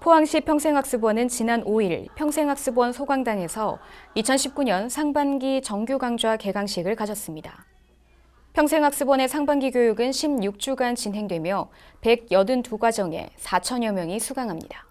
포항시 평생학습원은 지난 5일 평생학습원 소강당에서 2019년 상반기 정규 강좌 개강식을 가졌습니다. 평생학습원의 상반기 교육은 16주간 진행되며 182과정에 4천여 명이 수강합니다.